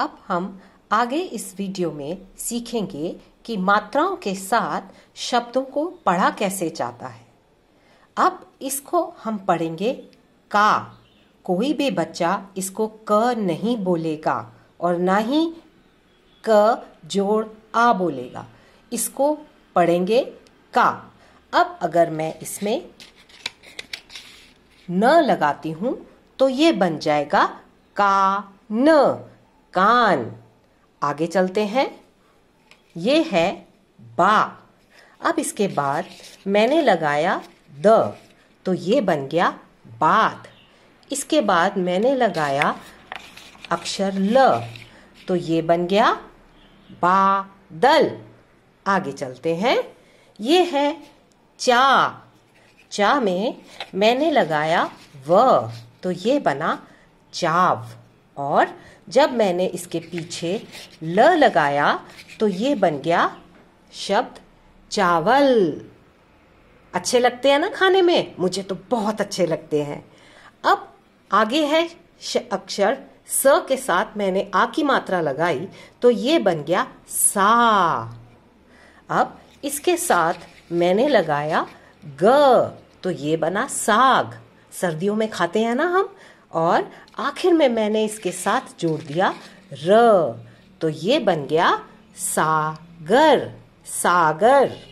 अब हम आगे इस वीडियो में सीखेंगे कि मात्राओं के साथ शब्दों को पढ़ा कैसे जाता है अब इसको हम पढ़ेंगे का कोई भी बच्चा इसको क नहीं बोलेगा और ना ही क जोड़ आ बोलेगा इसको पढ़ेंगे का अब अगर मैं इसमें न लगाती हूं तो ये बन जाएगा का न कान आगे चलते हैं ये है बा अब इसके बाद मैंने लगाया द तो ये बन गया बात इसके बाद मैंने लगाया अक्षर ल तो ये बन गया दल आगे चलते हैं ये है चा चा में मैंने लगाया व तो ये बना चाव और जब मैंने इसके पीछे ल लगाया तो ये बन गया शब्द चावल अच्छे लगते हैं ना खाने में मुझे तो बहुत अच्छे लगते हैं अब आगे है अक्षर स के साथ मैंने आ की मात्रा लगाई तो ये बन गया सा अब इसके साथ मैंने लगाया ग तो ये बना साग सर्दियों में खाते हैं ना हम और आखिर में मैंने इसके साथ जोड़ दिया र तो ये बन गया सागर सागर